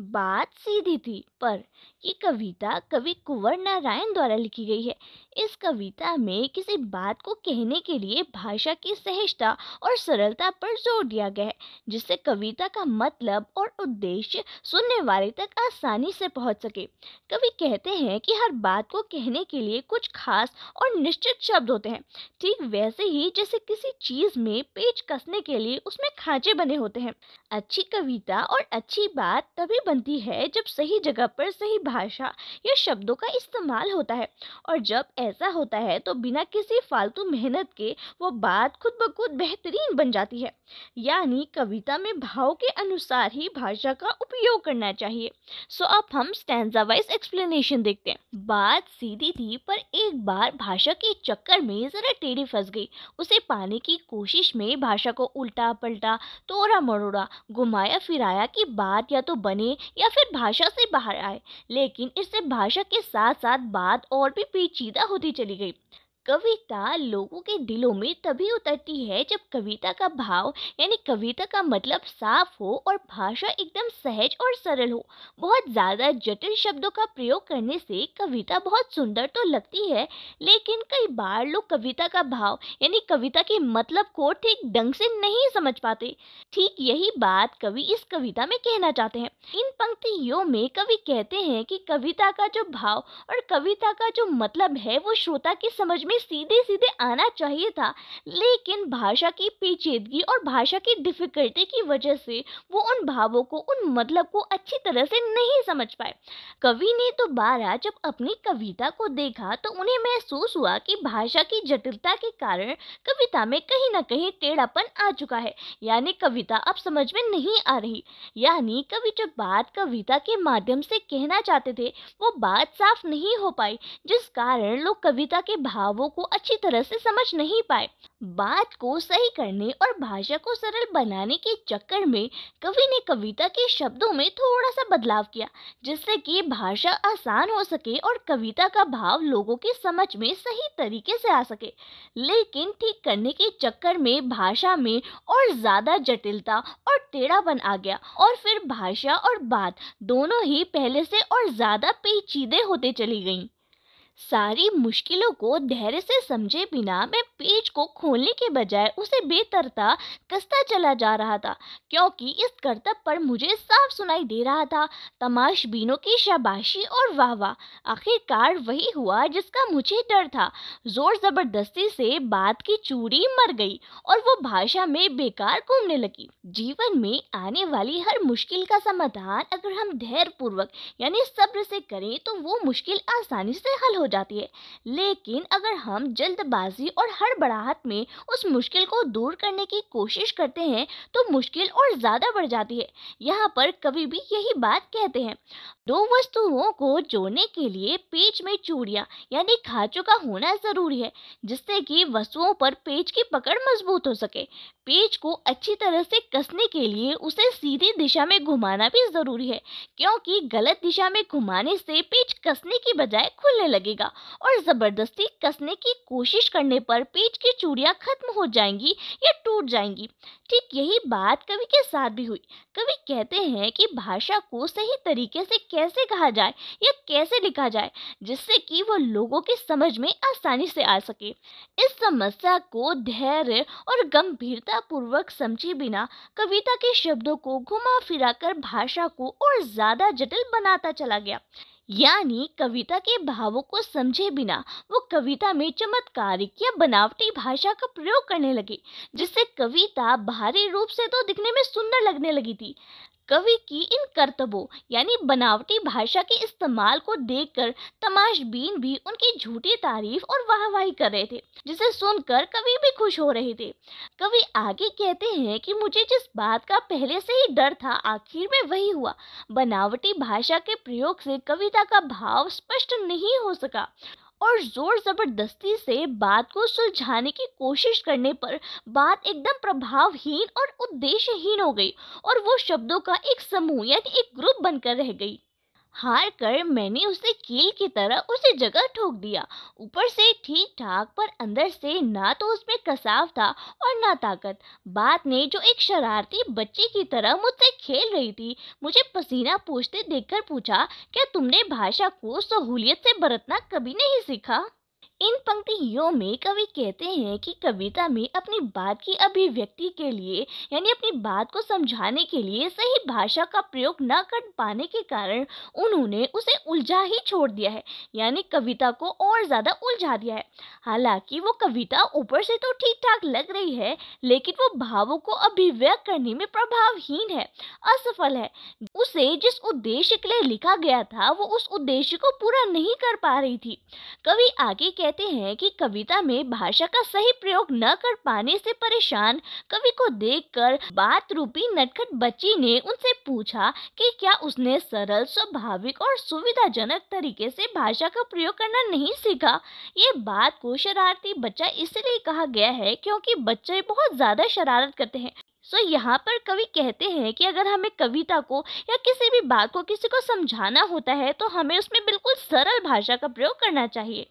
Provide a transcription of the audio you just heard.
बात सीधी थी पर ये कविता कवि कुंवर नारायण द्वारा लिखी गई है इस कविता में किसी बात को कहने के लिए भाषा की सहजता और सरलता पर जोर दिया गया है जिससे कविता का मतलब और उद्देश्य सुनने वाले तक आसानी से पहुंच सके कवि कहते हैं कि हर बात को कहने के लिए कुछ खास और निश्चित शब्द होते हैं ठीक वैसे ही जैसे किसी चीज़ में पेज कसने के लिए उसमें खांचे बने होते हैं अच्छी कविता और अच्छी बात तभी तभी बनती है जब सही जगह पर सही भाषा या शब्दों का इस्तेमाल होता है और जब ऐसा होता है तो बिना किसी फालतू मेहनत के वो बात खुद ब खुद बेहतरीन बन जाती है यानी कविता में भाव के अनुसार ही भाषा का उपयोग करना चाहिए सो अब हम स्टैंडा वाइज एक्सप्लेनेशन देखते हैं बात सीधी थी पर एक बार भाषा के चक्कर में ज़रा टेढ़ी फंस गई उसे पाने की कोशिश में भाषा को उल्टा पलटा तोड़ा मरोड़ा घुमाया फिराया कि बात या तो बने बने या फिर भाषा से बाहर आए लेकिन इससे भाषा के साथ साथ बात और भी पेचीदा होती चली गई कविता लोगों के दिलों में तभी उतरती है जब कविता का भाव यानी कविता का मतलब साफ हो और भाषा एकदम सहज और सरल हो बहुत ज़्यादा जटिल शब्दों का प्रयोग करने से कविता बहुत सुंदर तो लगती है लेकिन कई बार लोग कविता का भाव यानी कविता के मतलब को ठीक ढंग से नहीं समझ पाते ठीक यही बात कवि इस कविता में कहना चाहते हैं इन पंक्तियों में कवि कहते हैं कि कविता का जो भाव और कविता का जो मतलब है वो श्रोता की समझ में सीधे सीधे आना चाहिए था लेकिन भाषा की पेचीदगी और भाषा की डिफ़िकल्टी की वजह से वो उन भावों को उन मतलब को अच्छी तरह से नहीं समझ पाए कवि ने तो बारह जब अपनी कविता को देखा तो उन्हें महसूस हुआ कि भाषा की जटिलता के कारण कविता में कहीं ना कहीं टेढ़ापन आ चुका है यानी कविता अब समझ में नहीं आ रही यानी कवि जो बात कविता के माध्यम से कहना चाहते थे वो बात साफ नहीं हो पाई जिस कारण लोग कविता के भाव भावों को अच्छी तरह से समझ नहीं पाए बात को सही करने और भाषा को सरल बनाने के चक्कर में कवि ने कविता के शब्दों में थोड़ा सा बदलाव किया जिससे कि भाषा आसान हो सके और कविता का भाव लोगों के समझ में सही तरीके से आ सके लेकिन ठीक करने के चक्कर में भाषा में और ज़्यादा जटिलता और टेढ़ापन आ गया और फिर भाषा और बात दोनों ही पहले से और ज़्यादा पेचीदे होते चली गईं सारी मुश्किलों को धैर्य से समझे बिना मैं पेज को खोलने के बजाय उसे बेतरता कसता चला जा रहा था क्योंकि इस करतब पर मुझे साफ सुनाई दे रहा था तमाशबीनों की शाबाशी और वाह वाह आखिरकार वही हुआ जिसका मुझे डर था जोर ज़बरदस्ती से बात की चूड़ी मर गई और वो भाषा में बेकार घूमने लगी जीवन में आने वाली हर मुश्किल का समाधान अगर हम धैर्यपूर्वक यानी सब्र से करें तो वो मुश्किल आसानी से हल हो जाती है लेकिन अगर हम जल्दबाजी और हड़बड़ाहट में उस मुश्किल को दूर करने की कोशिश करते हैं तो मुश्किल और ज़्यादा बढ़ जाती है यहाँ पर कभी भी यही बात कहते हैं दो वस्तुओं को जोड़ने के लिए पेच में चूड़ियाँ यानी खाँचों का होना ज़रूरी है जिससे कि वस्तुओं पर पेज की पकड़ मजबूत हो सके पेज को अच्छी तरह से कसने के लिए उसे सीधी दिशा में घुमाना भी ज़रूरी है क्योंकि गलत दिशा में घुमाने से पेच कसने की बजाय खुलने लगे लगेगा और ज़बरदस्ती कसने की कोशिश करने पर पेट की चूड़ियाँ खत्म हो जाएंगी या टूट जाएंगी ठीक यही बात कवि के साथ भी हुई कवि कहते हैं कि भाषा को सही तरीके से कैसे कहा जाए या कैसे लिखा जाए जिससे कि वो लोगों की समझ में आसानी से आ सके इस समस्या को धैर्य और गंभीरता पूर्वक समझे बिना कविता के शब्दों को घुमा फिराकर भाषा को और ज़्यादा जटिल बनाता चला गया यानी कविता के भावों को समझे बिना वो कविता में चमत्कारिक या बनावटी भाषा का प्रयोग करने लगे जिससे कविता बाहरी रूप से तो दिखने में सुंदर लगने लगी थी कवि की इन करतबों यानी बनावटी भाषा के इस्तेमाल को देखकर तमाशबीन भी उनकी झूठी तारीफ और वाहवाही कर रहे थे जिसे सुनकर कवि भी खुश हो रहे थे कवि आगे कहते हैं कि मुझे जिस बात का पहले से ही डर था आखिर में वही हुआ बनावटी भाषा के प्रयोग से कविता का भाव स्पष्ट नहीं हो सका और ज़ोर ज़बरदस्ती से बात को सुलझाने की कोशिश करने पर बात एकदम प्रभावहीन और उद्देश्यहीन हो गई और वो शब्दों का एक समूह यानी एक ग्रुप बनकर रह गई हार कर मैंने उसे कील की तरह उसी जगह ठोक दिया ऊपर से ठीक ठाक पर अंदर से ना तो उसमें कसाव था और ना ताकत बात ने जो एक शरारती बच्चे की तरह मुझसे खेल रही थी मुझे पसीना पूछते देखकर पूछा क्या तुमने भाषा को सहूलियत से बरतना कभी नहीं सीखा इन पंक्तियों में कवि कहते हैं कि कविता में अपनी बात की अभिव्यक्ति के लिए यानी अपनी बात को समझाने के लिए सही भाषा का प्रयोग न कर पाने के कारण उन्होंने उसे उलझा ही छोड़ दिया है यानी कविता को और ज़्यादा उलझा दिया है हालांकि वो कविता ऊपर से तो ठीक ठाक लग रही है लेकिन वो भावों को अभिव्यक्त करने में प्रभावहीन है असफल है उसे जिस उद्देश्य के लिए लिखा गया था वो उस उद्देश्य को पूरा नहीं कर पा रही थी कवि आगे कह कहते हैं कि कविता में भाषा का सही प्रयोग न कर पाने से परेशान कवि को देखकर बात रूपी नटखट बच्ची ने उनसे पूछा कि क्या उसने सरल स्वाभाविक और सुविधाजनक तरीके से भाषा का प्रयोग करना नहीं सीखा ये बात को शरारती बच्चा इसलिए कहा गया है क्योंकि बच्चे बहुत ज़्यादा शरारत करते हैं सो so, यहाँ पर कवि कहते हैं कि अगर हमें कविता को या किसी भी बात को किसी को समझाना होता है तो हमें उसमें बिल्कुल सरल भाषा का प्रयोग करना चाहिए